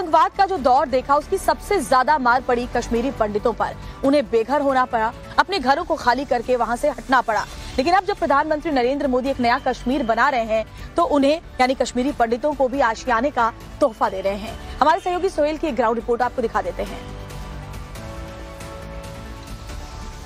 आतंकवाद का जो दौर देखा उसकी सबसे ज्यादा मार पड़ी कश्मीरी पंडितों पर उन्हें बेघर होना पड़ा अपने घरों को खाली करके वहां से हटना पड़ा लेकिन अब जब प्रधानमंत्री नरेंद्र मोदी एक नया कश्मीर बना रहे हैं तो उन्हें यानी कश्मीरी पंडितों को भी आशियाने का तोहफा दे रहे हैं हमारे सहयोगी सोहेल की ग्राउंड रिपोर्ट आपको दिखा देते हैं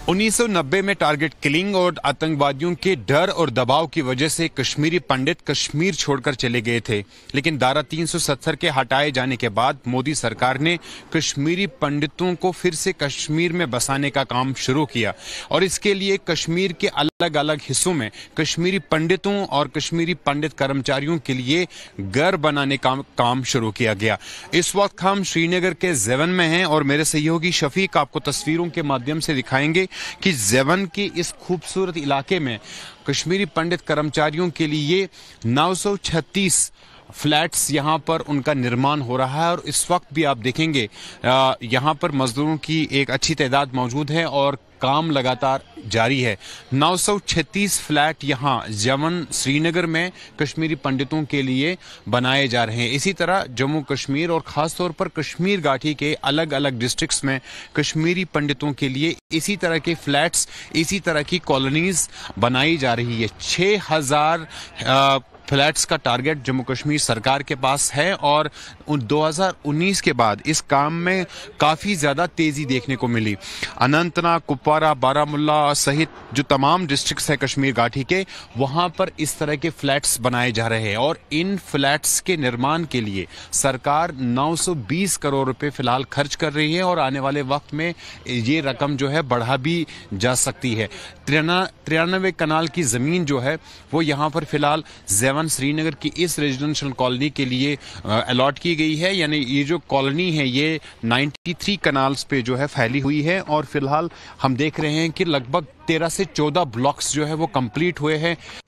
1990 में टारगेट किलिंग और आतंकवादियों के डर और दबाव की वजह से कश्मीरी पंडित कश्मीर छोड़कर चले गए थे लेकिन धारा 370 के हटाए जाने के बाद मोदी सरकार ने कश्मीरी पंडितों को फिर से कश्मीर में बसाने का काम शुरू किया और इसके लिए कश्मीर के अलग अलग हिस्सों में कश्मीरी पंडितों और कश्मीरी पंडित कर्मचारियों के लिए घर बनाने का काम शुरू किया गया इस वक्त हम श्रीनगर के जेवन में हैं और मेरे सहयोगी शफीक आपको तस्वीरों के माध्यम से दिखाएंगे कि जेवन के इस खूबसूरत इलाके में कश्मीरी पंडित कर्मचारियों के लिए 936 फ्लैट्स यहाँ पर उनका निर्माण हो रहा है और इस वक्त भी आप देखेंगे यहाँ पर मजदूरों की एक अच्छी तादाद मौजूद है और काम लगातार जारी है 936 फ्लैट यहाँ जमन श्रीनगर में कश्मीरी पंडितों के लिए बनाए जा रहे हैं इसी तरह जम्मू कश्मीर और ख़ासतौर पर कश्मीर घाटी के अलग अलग डिस्ट्रिक्ट्स में कश्मीरी पंडितों के लिए इसी तरह के फ्लैट्स इसी तरह की कॉलोनीज बनाई जा रही है छः हज़ार फ्लैट्स का टारगेट जम्मू कश्मीर सरकार के पास है और 2019 के बाद इस काम में काफ़ी ज़्यादा तेज़ी देखने को मिली अनंतनाग कुपवारा बारामुल्ला सहित जो तमाम डिस्ट्रिक्ट्स हैं कश्मीर घाटी के वहाँ पर इस तरह के फ्लैट्स बनाए जा रहे हैं और इन फ्लैट्स के निर्माण के लिए सरकार 920 करोड़ रुपए फिलहाल खर्च कर रही है और आने वाले वक्त में ये रकम जो है बढ़ा भी जा सकती है तिरानवे कनाल की ज़मीन जो है वो यहाँ पर फिलहाल जेवन मकान श्रीनगर की इस रेजिडेंशियल कॉलोनी के लिए अलॉट की गई है यानी ये जो कॉलोनी है ये 93 कनाल्स पे जो है फैली हुई है और फिलहाल हम देख रहे हैं कि लगभग तेरह से चौदह ब्लॉक्स जो है वो कंप्लीट हुए हैं